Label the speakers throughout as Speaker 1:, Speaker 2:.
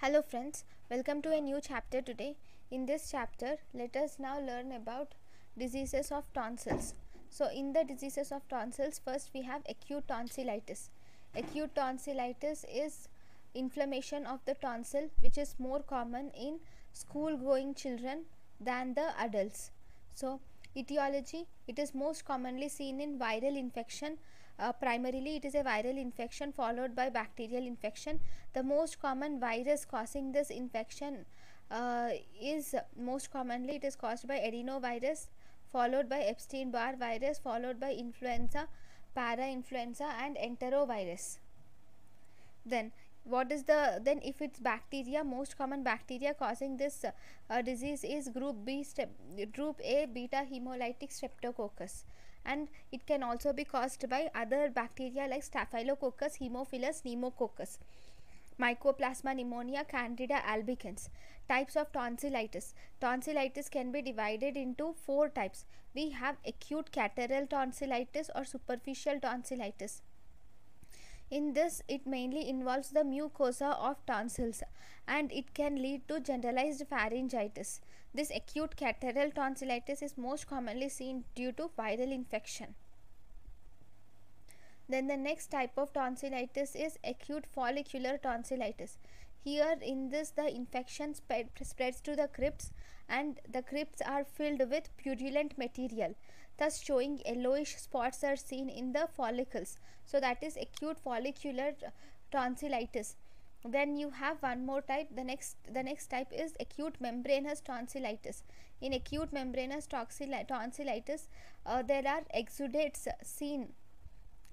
Speaker 1: Hello friends, welcome to a new chapter today. In this chapter, let us now learn about diseases of tonsils. So in the diseases of tonsils, first we have acute tonsillitis. Acute tonsillitis is inflammation of the tonsil which is more common in school going children than the adults. So etiology, it is most commonly seen in viral infection uh, primarily, it is a viral infection followed by bacterial infection. The most common virus causing this infection uh, is most commonly it is caused by adenovirus followed by Epstein-Barr virus followed by influenza, para-influenza and enterovirus. Then what is the then if it's bacteria most common bacteria causing this uh, disease is group b group a beta hemolytic streptococcus and it can also be caused by other bacteria like Staphylococcus, Haemophilus, Pneumococcus. Mycoplasma pneumonia, Candida albicans. Types of tonsillitis. Tonsillitis can be divided into four types. We have acute catarrhal tonsillitis or superficial tonsillitis in this, it mainly involves the mucosa of tonsils and it can lead to generalized pharyngitis. This acute catarrhal tonsillitis is most commonly seen due to viral infection. Then the next type of tonsillitis is acute follicular tonsillitis. Here in this the infection spreads to the crypts and the crypts are filled with purulent material thus showing yellowish spots are seen in the follicles so that is acute follicular tonsillitis then you have one more type the next the next type is acute membranous tonsillitis in acute membranous tonsillitis uh, there are exudates seen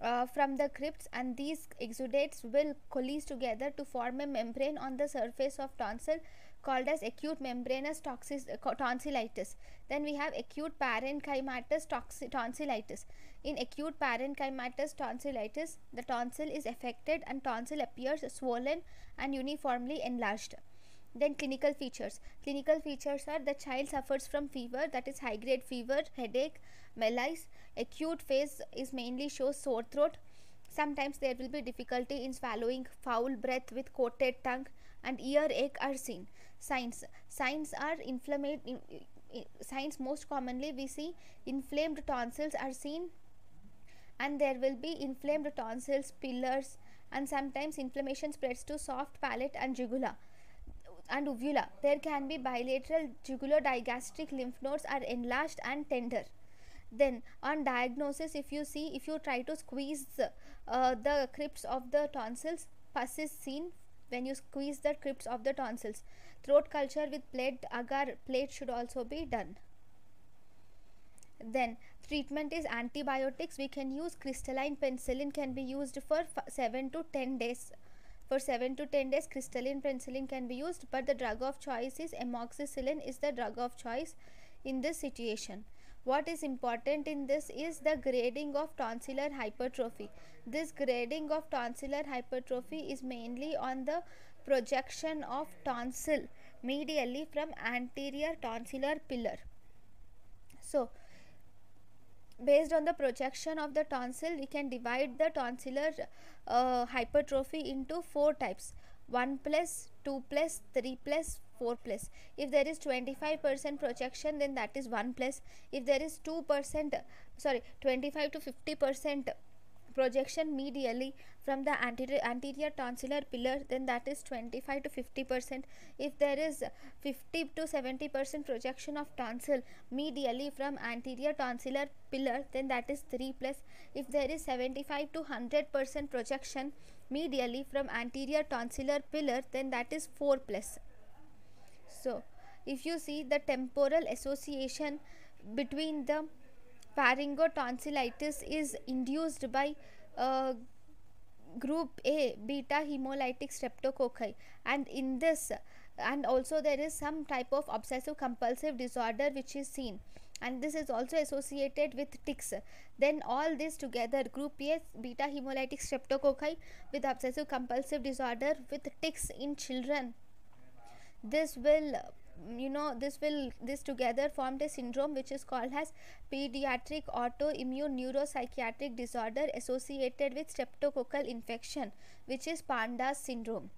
Speaker 1: uh, from the crypts and these exudates will coalesce together to form a membrane on the surface of tonsil called as acute membranous toxis, uh, tonsillitis. Then we have acute parenchymatous tonsillitis. In acute parenchymatous tonsillitis, the tonsil is affected and tonsil appears swollen and uniformly enlarged. Then clinical features. Clinical features are the child suffers from fever, that is high grade fever, headache, malaise. Acute phase is mainly shows sore throat, Sometimes there will be difficulty in swallowing, foul breath with coated tongue, and earache are seen. Signs signs are inflamed. signs most commonly we see inflamed tonsils are seen, and there will be inflamed tonsils, pillars, and sometimes inflammation spreads to soft palate and jugula and uvula. There can be bilateral jugular digastric lymph nodes are enlarged and tender. Then on diagnosis, if you see, if you try to squeeze uh, the crypts of the tonsils, pus is seen when you squeeze the crypts of the tonsils. Throat culture with plate agar plate should also be done. Then treatment is antibiotics. We can use crystalline penicillin can be used for 7 to 10 days. For 7 to 10 days crystalline penicillin can be used but the drug of choice is amoxicillin is the drug of choice in this situation. What is important in this is the grading of tonsillar hypertrophy. This grading of tonsillar hypertrophy is mainly on the projection of tonsil medially from anterior tonsillar pillar. So, based on the projection of the tonsil we can divide the tonsillar uh, hypertrophy into four types 1 plus 2 plus 3 plus 4 plus if there is 25% projection then that is 1 plus if there is 2% sorry 25 to 50% projection medially from the anterior, anterior tonsillar pillar then that is 25 to 50 percent if there is 50 to 70 percent projection of tonsil medially from anterior tonsillar pillar then that is 3 plus if there is 75 to 100 percent projection medially from anterior tonsillar pillar then that is 4 plus so, if you see the temporal association between the pharyngotonsillitis is induced by uh, group A beta hemolytic streptococci and in this and also there is some type of obsessive compulsive disorder which is seen and this is also associated with tics then all this together group A beta hemolytic streptococci with obsessive compulsive disorder with tics in children this will you know this will this together formed a syndrome which is called as pediatric autoimmune neuropsychiatric disorder associated with streptococcal infection which is pandas syndrome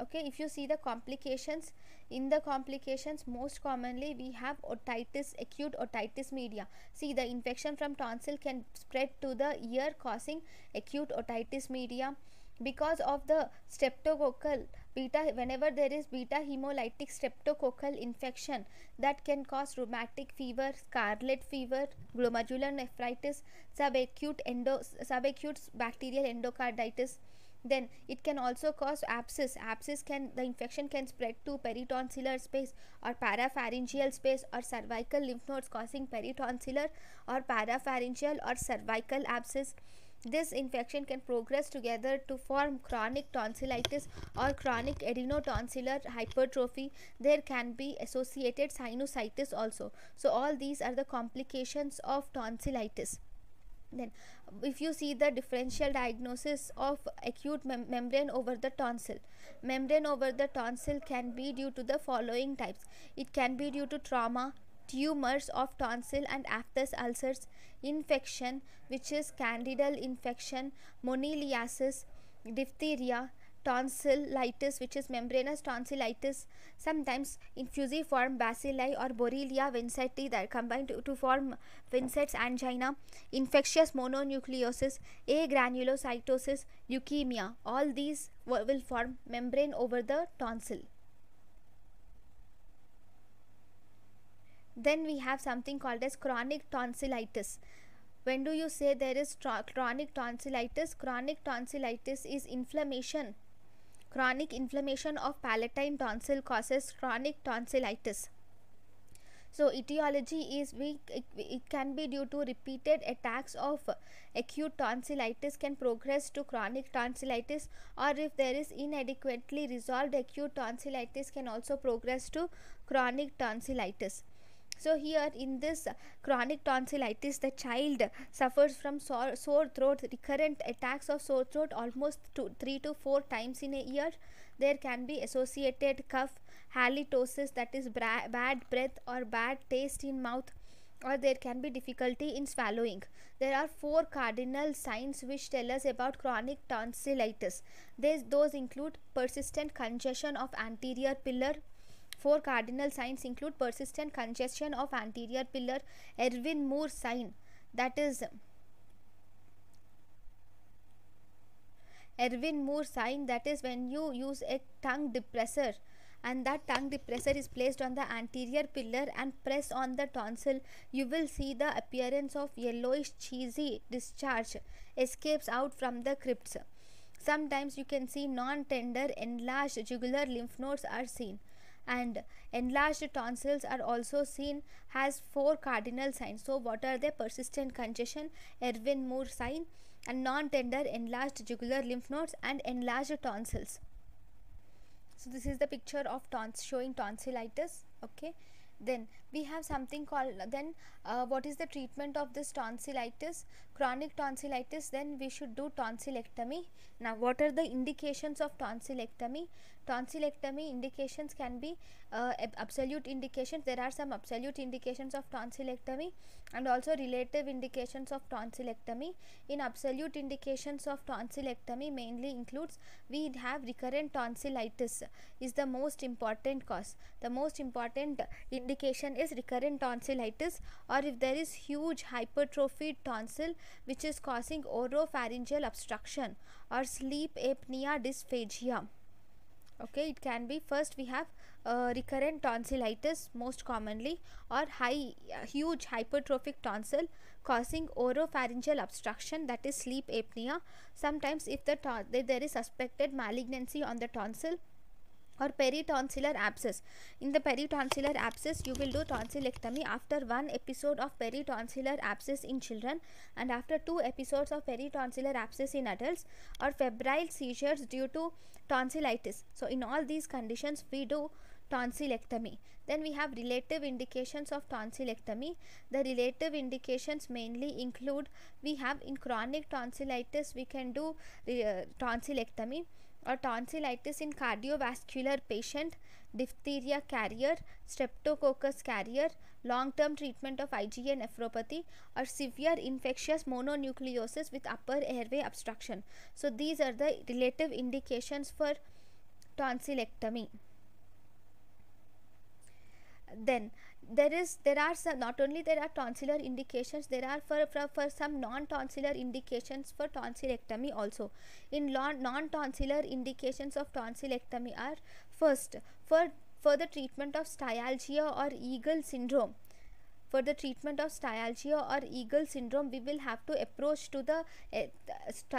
Speaker 1: okay if you see the complications in the complications most commonly we have otitis acute otitis media see the infection from tonsil can spread to the ear causing acute otitis media because of the streptococcal beta whenever there is beta hemolytic streptococcal infection that can cause rheumatic fever scarlet fever glomerular nephritis subacute endo subacute bacterial endocarditis then it can also cause abscess abscess can the infection can spread to peritonsillar space or parapharyngeal space or cervical lymph nodes causing peritonsillar or parapharyngeal or cervical abscess this infection can progress together to form chronic tonsillitis or chronic adenotonsillar hypertrophy. There can be associated sinusitis also. So all these are the complications of tonsillitis then if you see the differential diagnosis of acute mem membrane over the tonsil membrane over the tonsil can be due to the following types it can be due to trauma tumors of tonsil and aphthous ulcers, infection which is candidal infection, moniliasis, diphtheria, tonsillitis which is membranous tonsillitis sometimes infusiform bacilli or borrelia vincenti that combined to, to form vincent's angina infectious mononucleosis agranulocytosis leukemia all these will form membrane over the tonsil Then we have something called as chronic tonsillitis. When do you say there is chronic tonsillitis? Chronic tonsillitis is inflammation. Chronic inflammation of palatine tonsil causes chronic tonsillitis. So etiology is we it, it, can be due to repeated attacks of acute tonsillitis can progress to chronic tonsillitis or if there is inadequately resolved acute tonsillitis can also progress to chronic tonsillitis. So here in this chronic tonsillitis, the child suffers from sore, sore throat, recurrent attacks of sore throat almost two, three to four times in a year. There can be associated cough, halitosis that is bad breath or bad taste in mouth or there can be difficulty in swallowing. There are four cardinal signs which tell us about chronic tonsillitis. These, those include persistent congestion of anterior pillar, Four cardinal signs include persistent congestion of anterior pillar, Erwin Moore sign, that is Erwin Moore sign, that is when you use a tongue depressor and that tongue depressor is placed on the anterior pillar and press on the tonsil, you will see the appearance of yellowish cheesy discharge escapes out from the crypts. Sometimes you can see non-tender enlarged jugular lymph nodes are seen and enlarged tonsils are also seen has four cardinal signs so what are they persistent congestion erwin moore sign and non-tender enlarged jugular lymph nodes and enlarged tonsils so this is the picture of tons showing tonsillitis okay then we have something called then uh, what is the treatment of this tonsillitis chronic tonsillitis then we should do tonsillectomy now what are the indications of tonsillectomy tonsillectomy indications can be uh, absolute indications there are some absolute indications of tonsillectomy and also relative indications of tonsillectomy in absolute indications of tonsillectomy mainly includes we have recurrent tonsillitis is the most important cause the most important indication is recurrent tonsillitis or if there is huge hypertrophied tonsil which is causing oropharyngeal obstruction or sleep apnea dysphagia okay it can be first we have uh, recurrent tonsillitis most commonly or high uh, huge hypertrophic tonsil causing oropharyngeal obstruction that is sleep apnea sometimes if the there is suspected malignancy on the tonsil or peritonsillar abscess. In the peritonsillar abscess, you will do tonsillectomy after one episode of peritonsillar abscess in children and after two episodes of peritonsillar abscess in adults or febrile seizures due to tonsillitis. So, in all these conditions, we do tonsillectomy. Then we have relative indications of tonsillectomy. The relative indications mainly include we have in chronic tonsillitis, we can do uh, tonsillectomy. और tonsillitis in cardiovascular patient diphtheria carrier streptococcus carrier long term treatment of I nephropathy और severe infectious mononucleosis with upper airway obstruction so these are the relative indication for tonsillectomy then there is there are some not only there are tonsillar indications there are for for, for some non tonsillar indications for tonsillectomy also in non tonsillar indications of tonsillectomy are first for for the treatment of styalgia or eagle syndrome for the treatment of styalgia or eagle syndrome we will have to approach to the uh,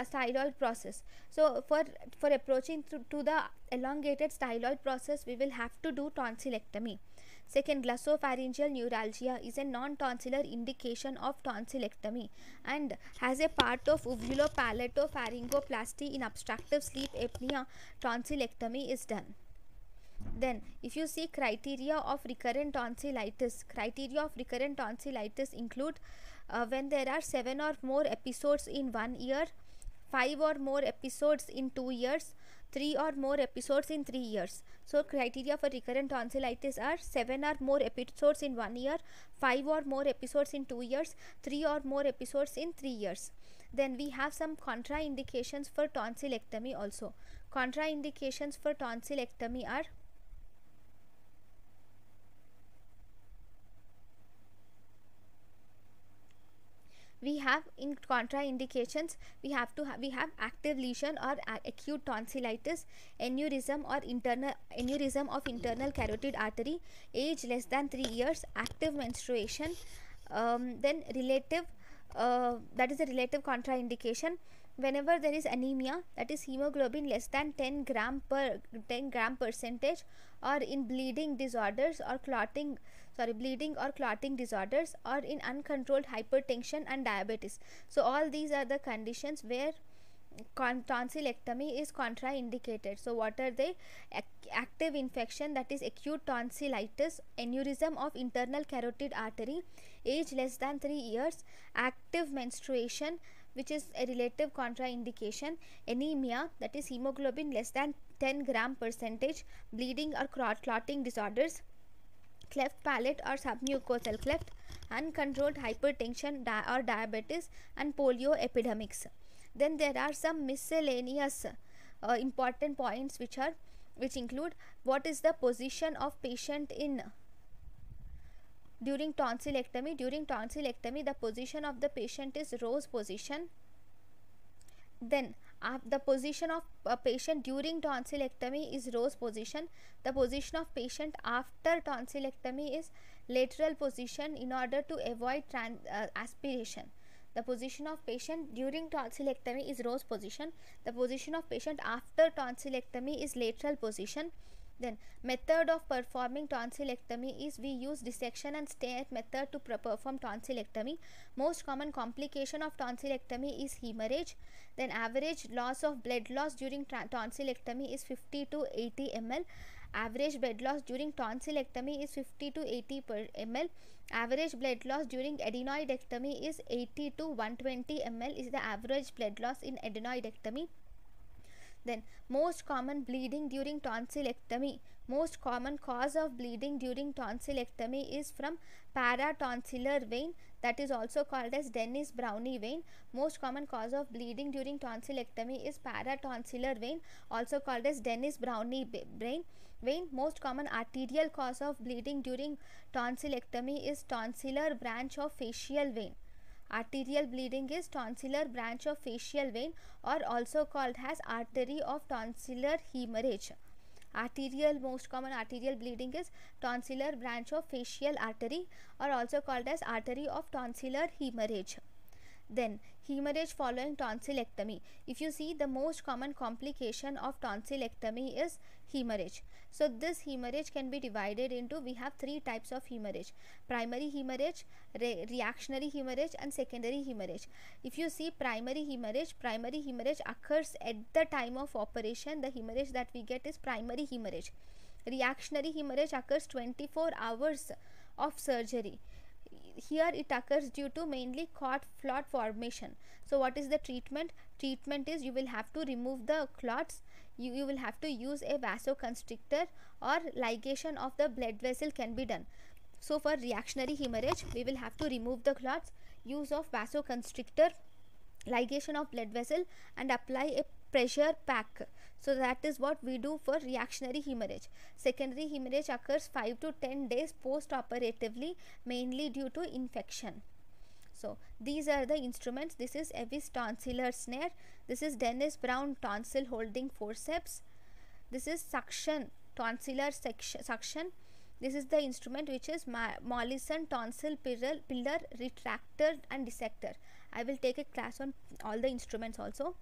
Speaker 1: styloid process so for for approaching to, to the elongated styloid process we will have to do tonsillectomy Second, glossopharyngeal neuralgia is a non-tonsillar indication of tonsillectomy and has a part of uvulopalatopharyngoplasty in obstructive sleep apnea. Tonsillectomy is done. Then, if you see criteria of recurrent tonsillitis, criteria of recurrent tonsillitis include uh, when there are 7 or more episodes in one year, 5 or more episodes in 2 years, 3 or more episodes in 3 years. So, criteria for recurrent tonsillitis are 7 or more episodes in 1 year, 5 or more episodes in 2 years, 3 or more episodes in 3 years. Then we have some contraindications for tonsillectomy also. Contraindications for tonsillectomy are we have in contraindications we have to ha we have active lesion or acute tonsillitis aneurysm or internal aneurysm of internal carotid artery age less than 3 years active menstruation um, then relative uh, that is a relative contraindication whenever there is anemia that is hemoglobin less than 10 gram per 10 gram percentage or in bleeding disorders or clotting sorry bleeding or clotting disorders or in uncontrolled hypertension and diabetes so all these are the conditions where Con tonsillectomy is contraindicated. So, what are they? Ac active infection that is acute tonsillitis, aneurysm of internal carotid artery, age less than 3 years, active menstruation which is a relative contraindication, anemia that is hemoglobin less than 10 gram percentage, bleeding or clot clotting disorders, cleft palate or submucosal cleft, uncontrolled hypertension di or diabetes and polio epidemics. Then there are some miscellaneous uh, important points which are which include what is the position of patient in during tonsillectomy during tonsillectomy the position of the patient is rose position then uh, the position of a uh, patient during tonsillectomy is rose position. The position of patient after tonsillectomy is lateral position in order to avoid uh, aspiration. The position of patient during tonsillectomy is rose position. The position of patient after tonsillectomy is lateral position. Then method of performing tonsillectomy is we use dissection and stent method to perform tonsillectomy. Most common complication of tonsillectomy is hemorrhage. Then average loss of blood loss during tonsillectomy is 50 to 80 ml. Average blood loss during tonsillectomy is 50 to 80 per ml. Average blood loss during adenoidectomy is 80 to 120 ml is the average blood loss in adenoidectomy. Then most common bleeding during tonsillectomy. Most common cause of bleeding during tonsillectomy is from paratonsillar vein that is also called as Dennis Brownie vein. Most common cause of bleeding during tonsillectomy is paratonsillar vein also called as Dennis Brownie brain vein. Most common arterial cause of bleeding during tonsillectomy is tonsillar branch of facial vein. Arterial bleeding is tonsillar branch of facial vein or also called as artery of tonsillar hemorrhage. Arterial most common arterial bleeding is tonsillar branch of facial artery or also called as artery of tonsillar hemorrhage. Then hemorrhage following tonsillectomy. If you see the most common complication of tonsillectomy is hemorrhage. So this hemorrhage can be divided into we have three types of hemorrhage primary hemorrhage, re reactionary hemorrhage and secondary hemorrhage. If you see primary hemorrhage, primary hemorrhage occurs at the time of operation the hemorrhage that we get is primary hemorrhage. Reactionary hemorrhage occurs 24 hours of surgery here it occurs due to mainly clot clot formation so what is the treatment treatment is you will have to remove the clots you, you will have to use a vasoconstrictor or ligation of the blood vessel can be done. So for reactionary hemorrhage, we will have to remove the clots, use of vasoconstrictor, ligation of blood vessel and apply a pressure pack. So that is what we do for reactionary hemorrhage. Secondary hemorrhage occurs 5 to 10 days post-operatively mainly due to infection. So these are the instruments. This is Evis tonsillar snare. This is Dennis Brown tonsil holding forceps. This is suction, tonsillar suction. This is the instrument which is Mollison tonsil pillar, retractor and dissector. I will take a class on all the instruments also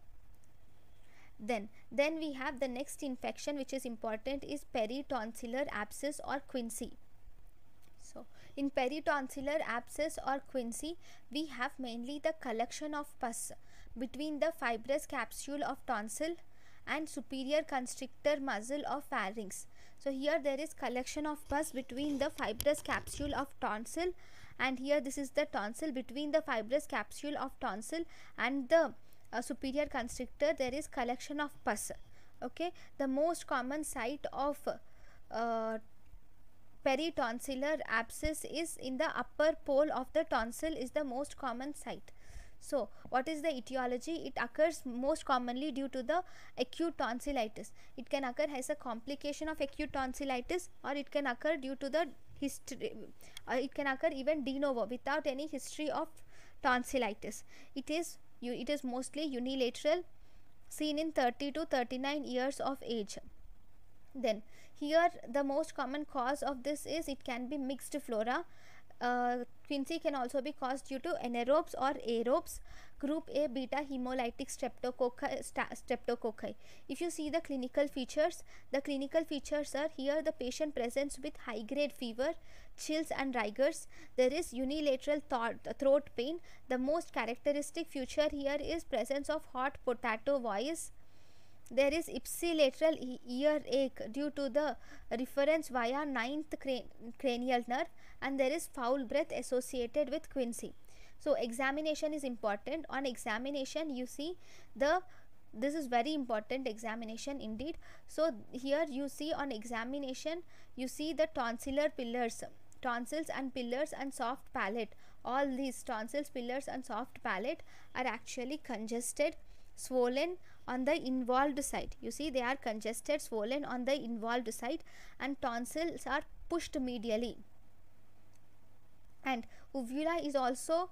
Speaker 1: then then we have the next infection which is important is peritonsillar abscess or quincy also. In peritonsillar abscess or quinsy, we have mainly the collection of pus between the fibrous capsule of tonsil and superior constrictor muscle of pharynx. So here there is collection of pus between the fibrous capsule of tonsil and here this is the tonsil between the fibrous capsule of tonsil and the uh, superior constrictor there is collection of pus. Okay, the most common site of uh, peritonsillar abscess is in the upper pole of the tonsil is the most common site. So, what is the etiology? It occurs most commonly due to the acute tonsillitis. It can occur as a complication of acute tonsillitis or it can occur due to the history, uh, it can occur even de novo without any history of tonsillitis. It is, it is mostly unilateral seen in 30 to 39 years of age. Then here the most common cause of this is it can be mixed flora. Uh, Quincy can also be caused due to anaerobes or aerobes group A beta hemolytic streptococci, streptococci. If you see the clinical features, the clinical features are here the patient presents with high grade fever, chills and rigors. There is unilateral th throat pain. The most characteristic feature here is presence of hot potato voice there is ipsilateral earache due to the reference via ninth cran cranial nerve and there is foul breath associated with quinsy. So examination is important. On examination you see the this is very important examination indeed. So here you see on examination you see the tonsillar pillars tonsils and pillars and soft palate all these tonsils pillars and soft palate are actually congested swollen on the involved side. You see they are congested, swollen on the involved side and tonsils are pushed medially. And uvula is also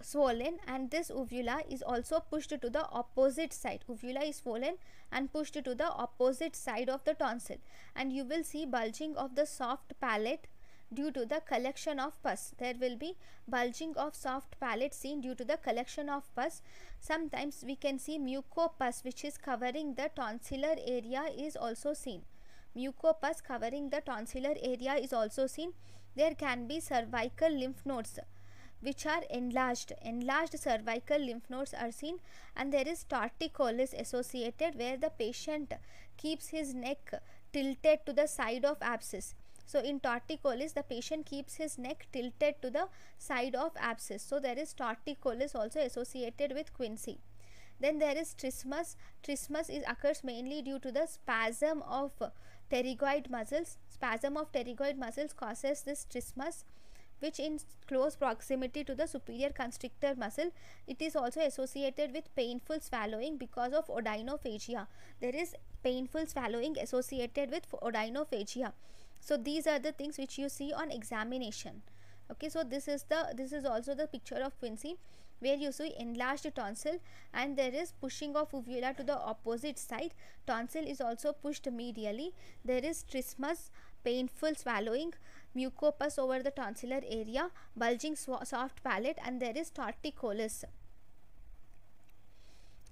Speaker 1: swollen and this uvula is also pushed to the opposite side. Uvula is swollen and pushed to the opposite side of the tonsil and you will see bulging of the soft palate due to the collection of pus. There will be bulging of soft palate seen due to the collection of pus. Sometimes we can see mucopus which is covering the tonsillar area is also seen. Mucopus covering the tonsillar area is also seen. There can be cervical lymph nodes which are enlarged. Enlarged cervical lymph nodes are seen and there is torticollis associated where the patient keeps his neck tilted to the side of abscess. So in torticollis, the patient keeps his neck tilted to the side of abscess. So there is torticollis also associated with Quincy. Then there is trismus. Trismus is occurs mainly due to the spasm of pterygoid muscles. Spasm of pterygoid muscles causes this trismus which in close proximity to the superior constrictor muscle it is also associated with painful swallowing because of odynophagia there is painful swallowing associated with odynophagia so these are the things which you see on examination okay so this is the this is also the picture of Quincy where you see enlarged tonsil and there is pushing of uvula to the opposite side tonsil is also pushed medially there is trismus painful swallowing mucopus over the tonsillar area bulging soft palate and there is torticollis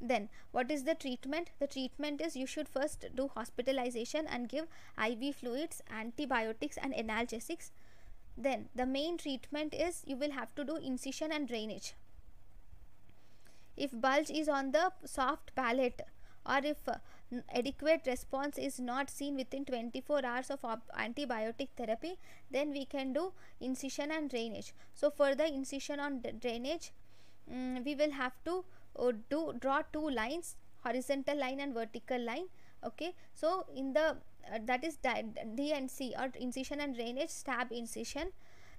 Speaker 1: then what is the treatment the treatment is you should first do hospitalization and give iv fluids antibiotics and analgesics then the main treatment is you will have to do incision and drainage if bulge is on the soft palate or if uh, adequate response is not seen within 24 hours of antibiotic therapy then we can do incision and drainage so for the incision on drainage um, we will have to or do draw two lines horizontal line and vertical line okay so in the uh, that is d and c or incision and drainage stab incision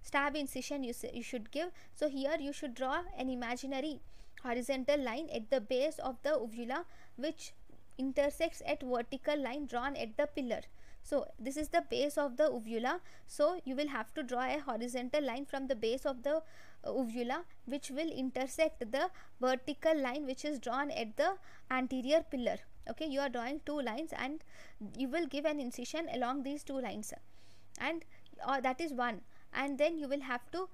Speaker 1: stab incision you, you should give so here you should draw an imaginary horizontal line at the base of the uvula which intersects at vertical line drawn at the pillar so this is the base of the uvula so you will have to draw a horizontal line from the base of the uh, uvula which will intersect the vertical line which is drawn at the anterior pillar okay you are drawing two lines and you will give an incision along these two lines and uh, that is one and then you will have to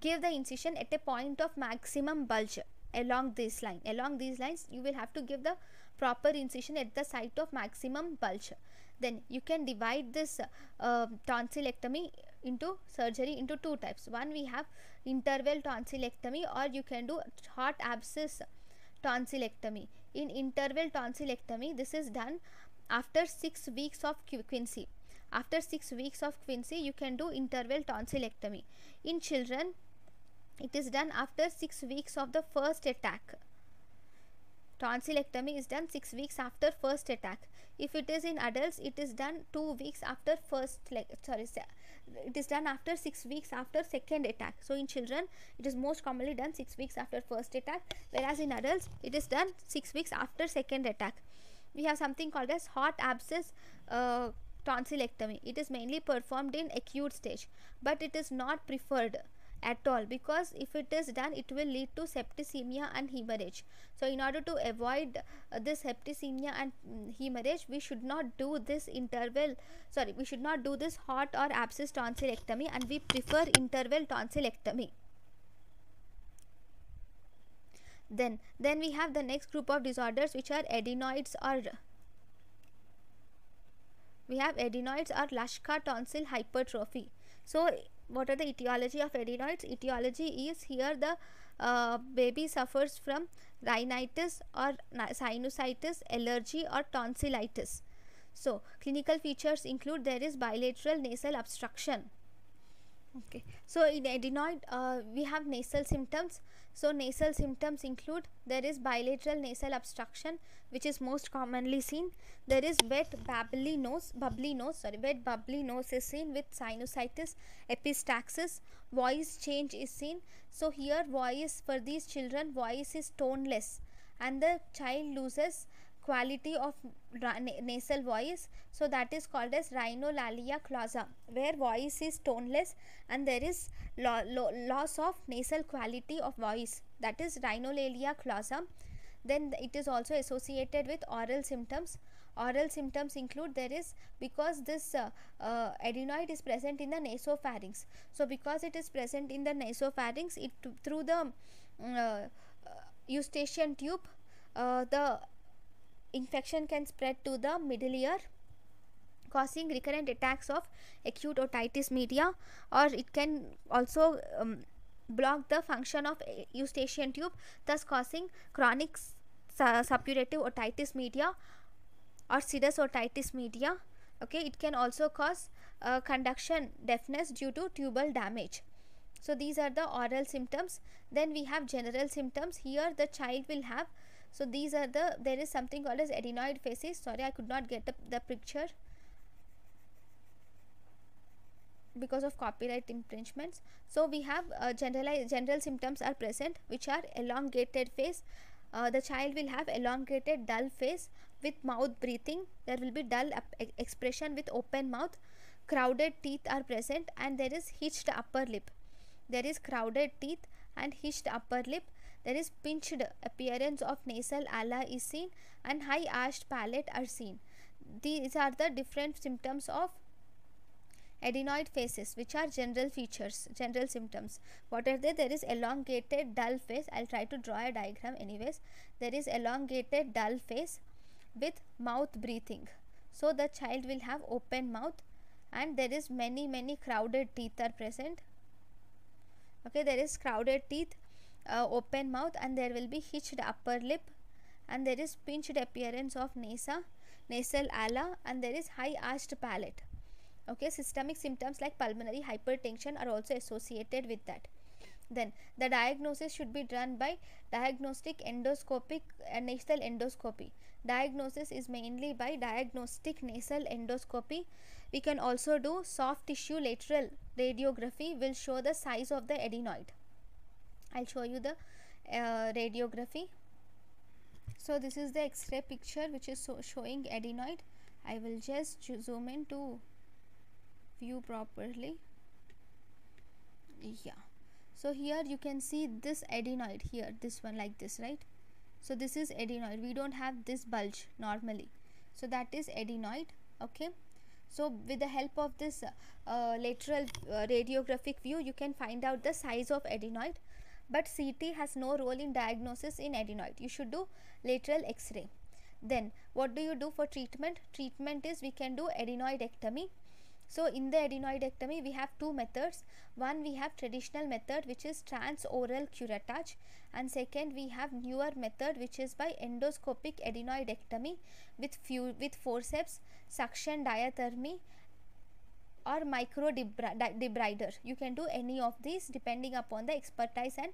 Speaker 1: give the incision at a point of maximum bulge along this line along these lines you will have to give the proper incision at the site of maximum bulge then you can divide this uh, tonsillectomy into surgery into two types one we have interval tonsillectomy or you can do hot abscess tonsillectomy in interval tonsillectomy this is done after 6 weeks of quinsy after 6 weeks of quinsy you can do interval tonsillectomy in children it is done after 6 weeks of the first attack Tonsillectomy is done 6 weeks after first attack. If it is in adults, it is done 2 weeks after first, sorry, it is done after 6 weeks after second attack. So in children, it is most commonly done 6 weeks after first attack, whereas in adults, it is done 6 weeks after second attack. We have something called as hot abscess uh, tonsillectomy. It is mainly performed in acute stage, but it is not preferred at all because if it is done it will lead to septicemia and hemorrhage so in order to avoid uh, this septicemia and mm, hemorrhage we should not do this interval sorry we should not do this hot or abscess tonsillectomy and we prefer interval tonsillectomy then then we have the next group of disorders which are adenoids or we have adenoids or lashkar tonsil hypertrophy so what are the etiology of adenoids etiology is here the uh, baby suffers from rhinitis or sinusitis allergy or tonsillitis so clinical features include there is bilateral nasal obstruction okay so in adenoid uh, we have nasal symptoms so nasal symptoms include there is bilateral nasal obstruction which is most commonly seen. There is wet bubbly nose, bubbly nose, sorry, wet bubbly nose is seen with sinusitis, epistaxis, voice change is seen. So here voice for these children voice is toneless and the child loses quality of nasal voice so that is called as rhinolalia clausa where voice is toneless and there is lo lo loss of nasal quality of voice that is rhinolalia clausa then it is also associated with oral symptoms oral symptoms include there is because this uh, uh, adenoid is present in the nasopharynx so because it is present in the nasopharynx it through the mm, uh, uh, eustachian tube uh, the infection can spread to the middle ear causing recurrent attacks of acute otitis media or it can also um, block the function of eustachian tube thus causing chronic suppurative otitis media or sidus otitis media okay it can also cause uh, conduction deafness due to tubal damage so these are the oral symptoms then we have general symptoms here the child will have so these are the there is something called as adenoid facies sorry i could not get the, the picture because of copyright infringements so we have uh, generalized general symptoms are present which are elongated face uh, the child will have elongated dull face with mouth breathing there will be dull expression with open mouth crowded teeth are present and there is hitched upper lip there is crowded teeth and hitched upper lip there is pinched appearance of nasal ala is seen and high arched palate are seen. These are the different symptoms of adenoid faces which are general features general symptoms what are they there is elongated dull face i'll try to draw a diagram anyways there is elongated dull face with mouth breathing so the child will have open mouth and there is many many crowded teeth are present okay there is crowded teeth uh, open mouth and there will be hitched upper lip and there is pinched appearance of nasa nasal ala and there is high arched palate okay systemic symptoms like pulmonary hypertension are also associated with that then the diagnosis should be done by diagnostic endoscopic uh, nasal endoscopy diagnosis is mainly by diagnostic nasal endoscopy we can also do soft tissue lateral radiography will show the size of the adenoid I'll show you the uh, radiography so this is the x-ray picture which is so showing adenoid I will just zoom in to view properly yeah so here you can see this adenoid here this one like this right so this is adenoid we don't have this bulge normally so that is adenoid okay so with the help of this uh, lateral uh, radiographic view you can find out the size of adenoid but CT has no role in diagnosis in adenoid. You should do lateral x-ray. Then what do you do for treatment? Treatment is we can do adenoidectomy. So in the adenoidectomy we have two methods. One we have traditional method which is transoral curettage and second we have newer method which is by endoscopic adenoidectomy with few with forceps, suction diathermy or micro debrider. You can do any of these depending upon the expertise and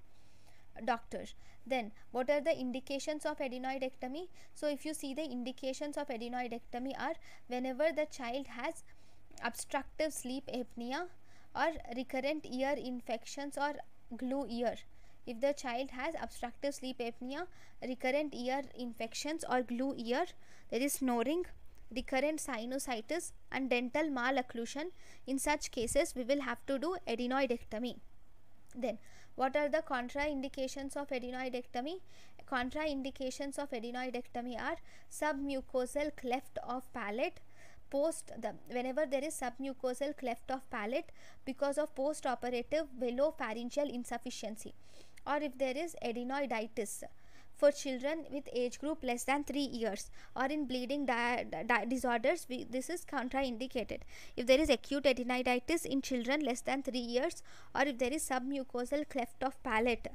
Speaker 1: doctor. Then what are the indications of adenoidectomy? So if you see the indications of adenoidectomy are whenever the child has obstructive sleep apnea or recurrent ear infections or glue ear. If the child has obstructive sleep apnea, recurrent ear infections or glue ear, there is snoring, recurrent sinusitis and dental malocclusion. In such cases, we will have to do adenoidectomy. Then, what are the contraindications of adenoidectomy? Contraindications of adenoidectomy are submucosal cleft of palate, post the whenever there is submucosal cleft of palate because of postoperative velopharyngeal insufficiency or if there is adenoiditis for children with age group less than 3 years or in bleeding disorders we, this is contraindicated if there is acute adenoiditis in children less than 3 years or if there is submucosal cleft of palate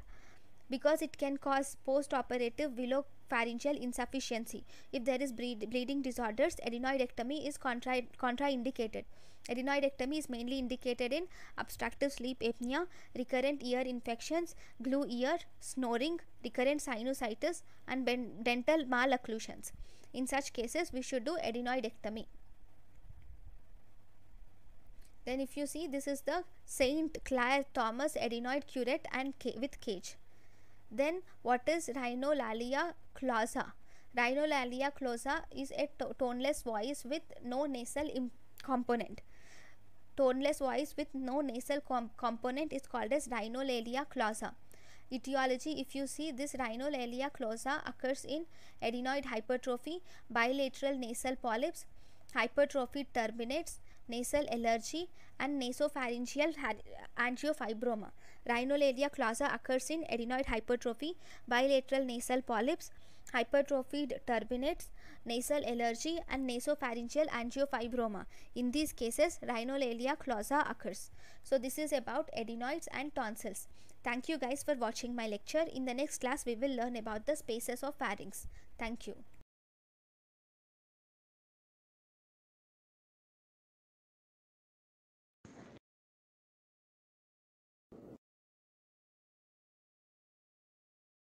Speaker 1: because it can cause postoperative velopharyngeal insufficiency. If there is bleeding disorders, adenoidectomy is contra contraindicated. Adenoidectomy is mainly indicated in obstructive sleep apnea, recurrent ear infections, glue ear, snoring, recurrent sinusitis and dental malocclusions. In such cases, we should do adenoidectomy. Then if you see, this is the St. Clair Thomas adenoid curette and with cage. Then what is Rhinolalia clausa? Rhinolalia clausa is a to toneless voice with no nasal component. Toneless voice with no nasal com component is called as Rhinolalia clausa. Etiology if you see this Rhinolalia clausa occurs in adenoid hypertrophy, bilateral nasal polyps, hypertrophy terminates, nasal allergy, and nasopharyngeal angiofibroma. Rhinolalia clausa occurs in adenoid hypertrophy, bilateral nasal polyps, hypertrophied turbinates, nasal allergy, and nasopharyngeal angiofibroma. In these cases, rhinolalia clausa occurs. So this is about adenoids and tonsils. Thank you guys for watching my lecture. In the next class, we will learn about the spaces of pharynx. Thank you.